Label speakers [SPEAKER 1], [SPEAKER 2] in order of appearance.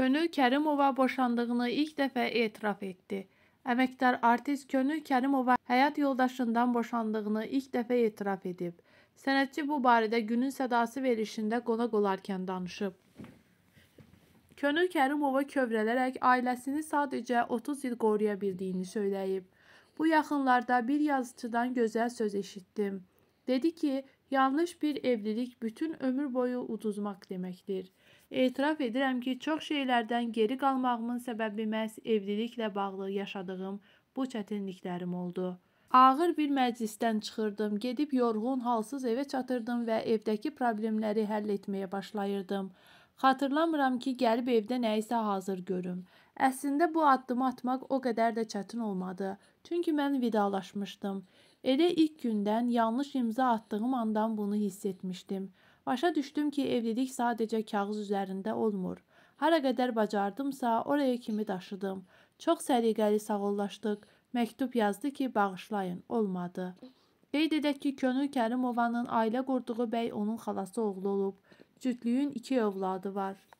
[SPEAKER 1] Könül Kərimova boşandığını ilk dəfə etiraf etdi. Əməkdar artist Könül Kərimova həyat yoldaşından boşandığını ilk dəfə etiraf edib. Sənətçi bu barədə günün sədası verilişində qonaq olarkən danışıb. Könül Kərimova kövrələrək ailəsini sadəcə 30 il qoruya bildiyini söyləyib. Bu yaxınlarda bir yazıçıdan gözəl söz eşitdim. Dedi ki, Yanlış bir evlilik bütün ömür boyu uduzmaq deməkdir. Etiraf edirəm ki, çox şeylərdən geri qalmağımın səbəbi məhz evliliklə bağlı yaşadığım bu çətinliklərim oldu. Ağır bir məclisdən çıxırdım, gedib yorğun, halsız evə çatırdım və evdəki problemləri həll etməyə başlayırdım. Xatırlamıram ki, gəlib evdə nəyisə hazır görüm. Əslində bu addımı atmaq o qədər də çətin olmadı. Çünki mən vidalaşmışdım. Elə ilk gündən yanlış imza atdığım andan bunu hiss etmişdim. Başa düşdüm ki, evlilik sadəcə kağız üzərində olmur. Hara qədər bacardımsa, oraya kimi daşıdım. Çox səliqəli sağollaşdıq. Məktub yazdı ki, bağışlayın, olmadı. Qeyd edək ki, Könül Kərimovanın ailə qurduğu bəy onun xalası oğlu olub. Cütlüyün iki övladı var.